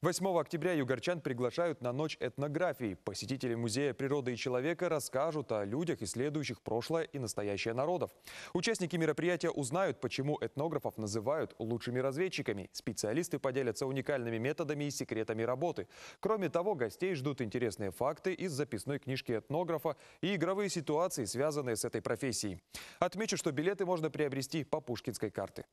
8 октября югорчан приглашают на ночь этнографии. Посетители Музея природы и человека расскажут о людях, исследующих прошлое и настоящее народов. Участники мероприятия узнают, почему этнографов называют лучшими разведчиками. Специалисты поделятся уникальными методами и секретами работы. Кроме того, гостей ждут интересные факты из записной книжки этнографа и игровые ситуации, связанные с этой профессией. Отмечу, что билеты можно приобрести по пушкинской карте.